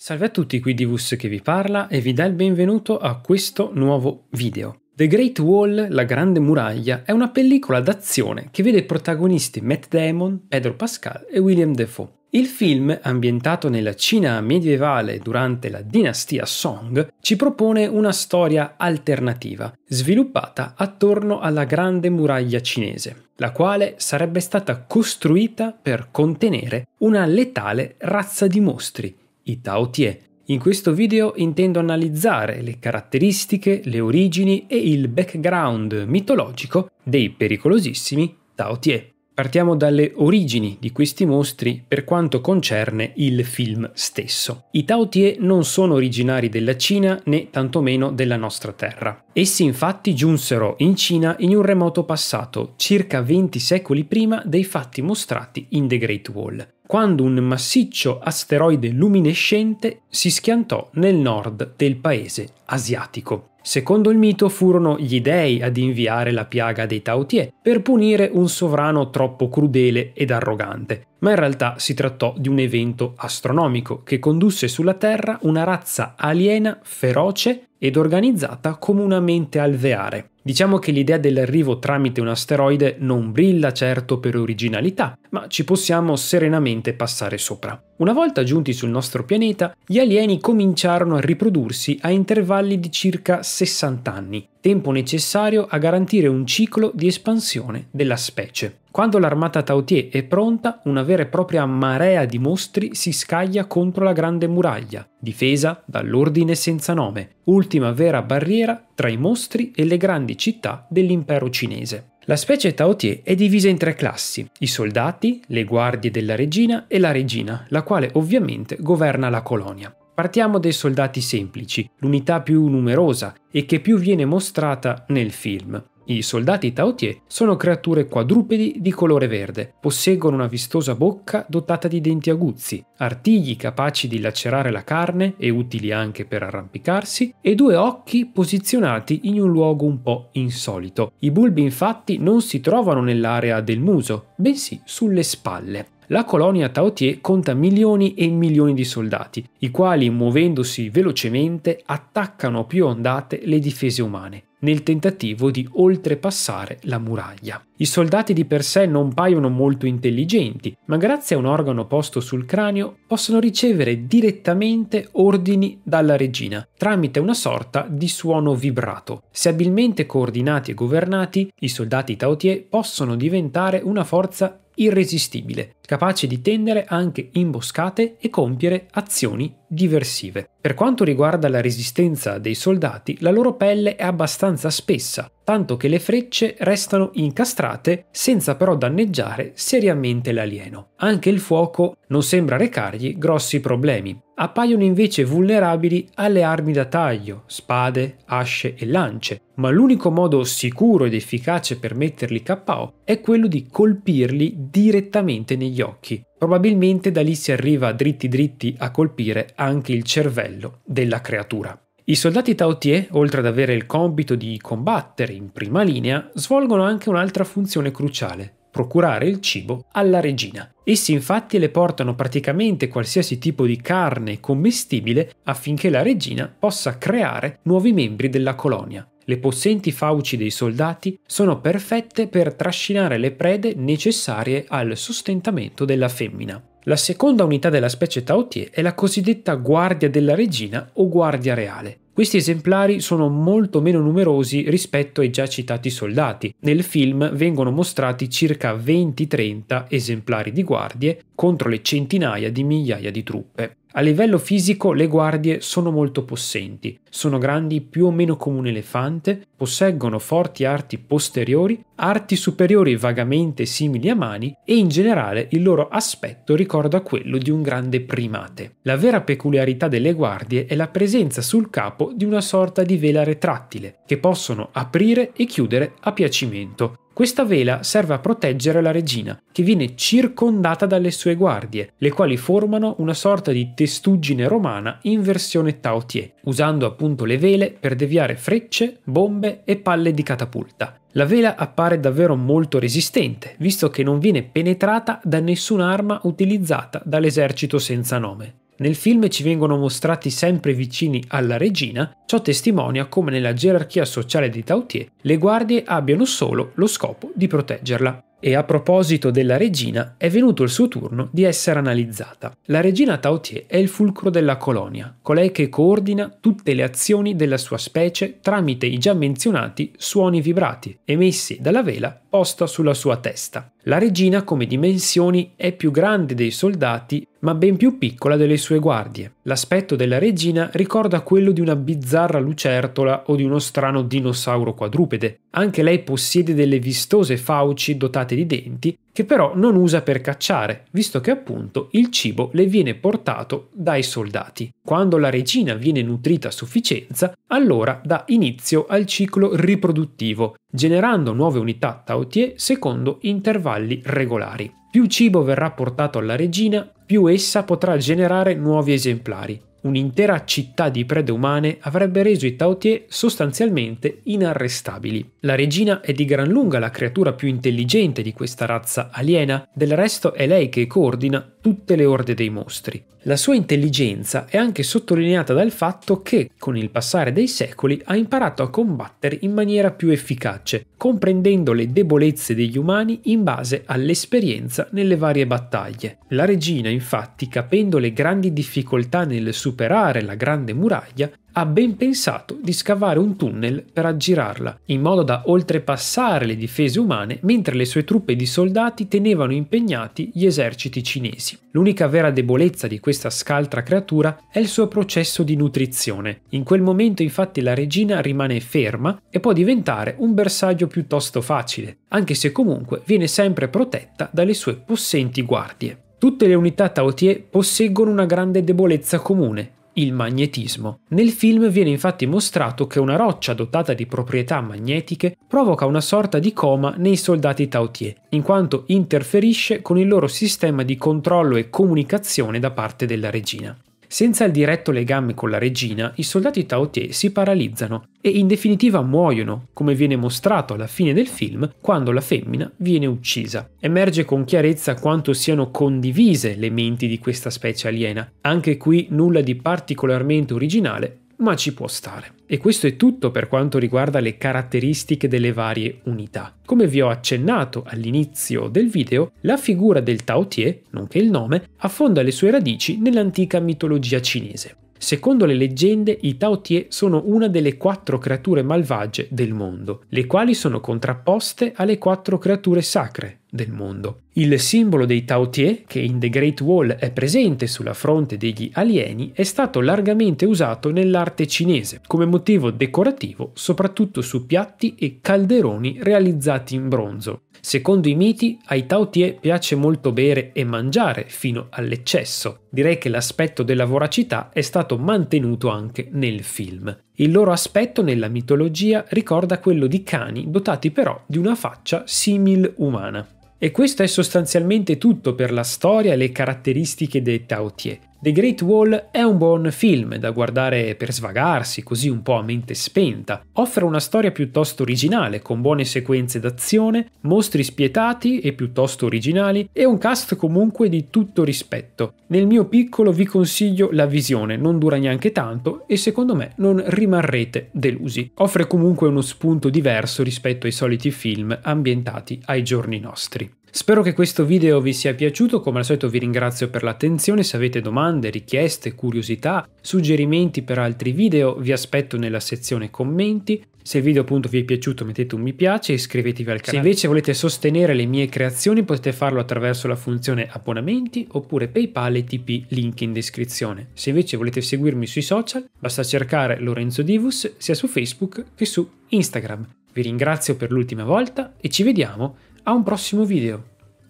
Salve a tutti, qui Divus che vi parla e vi dà il benvenuto a questo nuovo video. The Great Wall, la Grande Muraglia, è una pellicola d'azione che vede protagonisti Matt Damon, Pedro Pascal e William Defoe. Il film, ambientato nella Cina medievale durante la dinastia Song, ci propone una storia alternativa, sviluppata attorno alla Grande Muraglia cinese, la quale sarebbe stata costruita per contenere una letale razza di mostri i Tao Tie. In questo video intendo analizzare le caratteristiche, le origini e il background mitologico dei pericolosissimi Tao Tie. Partiamo dalle origini di questi mostri per quanto concerne il film stesso. I Tao Tie non sono originari della Cina né tantomeno della nostra terra. Essi infatti giunsero in Cina in un remoto passato, circa 20 secoli prima dei fatti mostrati in The Great Wall quando un massiccio asteroide luminescente si schiantò nel nord del paese asiatico. Secondo il mito furono gli dei ad inviare la piaga dei Tautier per punire un sovrano troppo crudele ed arrogante, ma in realtà si trattò di un evento astronomico che condusse sulla Terra una razza aliena feroce ed organizzata comunemente alveare. Diciamo che l'idea dell'arrivo tramite un asteroide non brilla certo per originalità, ma ci possiamo serenamente passare sopra. Una volta giunti sul nostro pianeta, gli alieni cominciarono a riprodursi a intervalli di circa 60 anni, tempo necessario a garantire un ciclo di espansione della specie. Quando l'armata Tautier è pronta, una vera e propria marea di mostri si scaglia contro la grande muraglia, difesa dall'ordine senza nome, ultima vera barriera tra i mostri e le grandi città dell'impero cinese. La specie Taotie è divisa in tre classi, i soldati, le guardie della regina e la regina, la quale ovviamente governa la colonia. Partiamo dai soldati semplici, l'unità più numerosa e che più viene mostrata nel film. I soldati Taotie sono creature quadrupedi di colore verde, posseggono una vistosa bocca dotata di denti aguzzi, artigli capaci di lacerare la carne e utili anche per arrampicarsi, e due occhi posizionati in un luogo un po' insolito. I bulbi infatti non si trovano nell'area del muso, bensì sulle spalle la colonia Taotie conta milioni e milioni di soldati, i quali, muovendosi velocemente, attaccano a più ondate le difese umane nel tentativo di oltrepassare la muraglia. I soldati di per sé non paiono molto intelligenti, ma grazie a un organo posto sul cranio possono ricevere direttamente ordini dalla regina tramite una sorta di suono vibrato. Se abilmente coordinati e governati, i soldati Taotie possono diventare una forza irresistibile, capace di tendere anche imboscate e compiere azioni diversive. Per quanto riguarda la resistenza dei soldati, la loro pelle è abbastanza spessa, tanto che le frecce restano incastrate senza però danneggiare seriamente l'alieno. Anche il fuoco non sembra recargli grossi problemi appaiono invece vulnerabili alle armi da taglio, spade, asce e lance, ma l'unico modo sicuro ed efficace per metterli KO è quello di colpirli direttamente negli occhi. Probabilmente da lì si arriva dritti dritti a colpire anche il cervello della creatura. I soldati Taotie, oltre ad avere il compito di combattere in prima linea, svolgono anche un'altra funzione cruciale, procurare il cibo alla regina. Essi infatti le portano praticamente qualsiasi tipo di carne commestibile affinché la regina possa creare nuovi membri della colonia. Le possenti fauci dei soldati sono perfette per trascinare le prede necessarie al sostentamento della femmina. La seconda unità della specie Tautier è la cosiddetta guardia della regina o guardia reale. Questi esemplari sono molto meno numerosi rispetto ai già citati soldati. Nel film vengono mostrati circa 20-30 esemplari di guardie contro le centinaia di migliaia di truppe. A livello fisico le guardie sono molto possenti, sono grandi più o meno come un elefante, posseggono forti arti posteriori, arti superiori vagamente simili a mani e in generale il loro aspetto ricorda quello di un grande primate. La vera peculiarità delle guardie è la presenza sul capo di una sorta di vela retrattile, che possono aprire e chiudere a piacimento, questa vela serve a proteggere la regina, che viene circondata dalle sue guardie, le quali formano una sorta di testuggine romana in versione Taotie, usando appunto le vele per deviare frecce, bombe e palle di catapulta. La vela appare davvero molto resistente, visto che non viene penetrata da nessun'arma utilizzata dall'esercito senza nome. Nel film ci vengono mostrati sempre vicini alla regina, ciò testimonia come nella gerarchia sociale di Tautier le guardie abbiano solo lo scopo di proteggerla. E a proposito della regina, è venuto il suo turno di essere analizzata. La regina Tautier è il fulcro della colonia, colei che coordina tutte le azioni della sua specie tramite i già menzionati suoni vibrati, emessi dalla vela posta sulla sua testa. La regina come dimensioni è più grande dei soldati ma ben più piccola delle sue guardie. L'aspetto della regina ricorda quello di una bizzarra lucertola o di uno strano dinosauro quadrupede. Anche lei possiede delle vistose fauci dotate di denti, che però non usa per cacciare, visto che appunto il cibo le viene portato dai soldati. Quando la regina viene nutrita a sufficienza, allora dà inizio al ciclo riproduttivo, generando nuove unità Taotie secondo intervalli regolari. Più cibo verrà portato alla regina, più essa potrà generare nuovi esemplari. Un'intera città di prede umane avrebbe reso i Taotie sostanzialmente inarrestabili. La regina è di gran lunga la creatura più intelligente di questa razza aliena, del resto è lei che coordina tutte le orde dei mostri. La sua intelligenza è anche sottolineata dal fatto che, con il passare dei secoli, ha imparato a combattere in maniera più efficace, comprendendo le debolezze degli umani in base all'esperienza nelle varie battaglie. La regina, infatti, capendo le grandi difficoltà nel superare la grande muraglia, ha ben pensato di scavare un tunnel per aggirarla, in modo da oltrepassare le difese umane mentre le sue truppe di soldati tenevano impegnati gli eserciti cinesi. L'unica vera debolezza di questa scaltra creatura è il suo processo di nutrizione. In quel momento infatti la regina rimane ferma e può diventare un bersaglio piuttosto facile, anche se comunque viene sempre protetta dalle sue possenti guardie. Tutte le unità Taotie posseggono una grande debolezza comune, il magnetismo. Nel film viene infatti mostrato che una roccia dotata di proprietà magnetiche provoca una sorta di coma nei soldati Tautier, in quanto interferisce con il loro sistema di controllo e comunicazione da parte della regina. Senza il diretto legame con la regina, i soldati Tao Te si paralizzano e in definitiva muoiono, come viene mostrato alla fine del film quando la femmina viene uccisa. Emerge con chiarezza quanto siano condivise le menti di questa specie aliena. Anche qui nulla di particolarmente originale, ma ci può stare. E questo è tutto per quanto riguarda le caratteristiche delle varie unità. Come vi ho accennato all'inizio del video, la figura del Tao Tie, nonché il nome, affonda le sue radici nell'antica mitologia cinese. Secondo le leggende, i Tao Tie sono una delle quattro creature malvagie del mondo, le quali sono contrapposte alle quattro creature sacre, del mondo. Il simbolo dei Tao Taotie, che in The Great Wall è presente sulla fronte degli alieni, è stato largamente usato nell'arte cinese come motivo decorativo soprattutto su piatti e calderoni realizzati in bronzo. Secondo i miti, ai Tao Taotie piace molto bere e mangiare fino all'eccesso. Direi che l'aspetto della voracità è stato mantenuto anche nel film. Il loro aspetto nella mitologia ricorda quello di cani dotati però di una faccia simil umana. E questo è sostanzialmente tutto per la storia e le caratteristiche dei Taotie. The Great Wall è un buon film da guardare per svagarsi, così un po' a mente spenta. Offre una storia piuttosto originale, con buone sequenze d'azione, mostri spietati e piuttosto originali, e un cast comunque di tutto rispetto. Nel mio piccolo vi consiglio la visione, non dura neanche tanto e secondo me non rimarrete delusi. Offre comunque uno spunto diverso rispetto ai soliti film ambientati ai giorni nostri. Spero che questo video vi sia piaciuto, come al solito vi ringrazio per l'attenzione, se avete domande, richieste, curiosità, suggerimenti per altri video vi aspetto nella sezione commenti, se il video appunto vi è piaciuto mettete un mi piace e iscrivetevi al canale. Se invece volete sostenere le mie creazioni potete farlo attraverso la funzione abbonamenti oppure Paypal e TP link in descrizione. Se invece volete seguirmi sui social basta cercare Lorenzo Divus sia su Facebook che su Instagram. Vi ringrazio per l'ultima volta e ci vediamo a un prossimo video.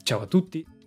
Ciao a tutti!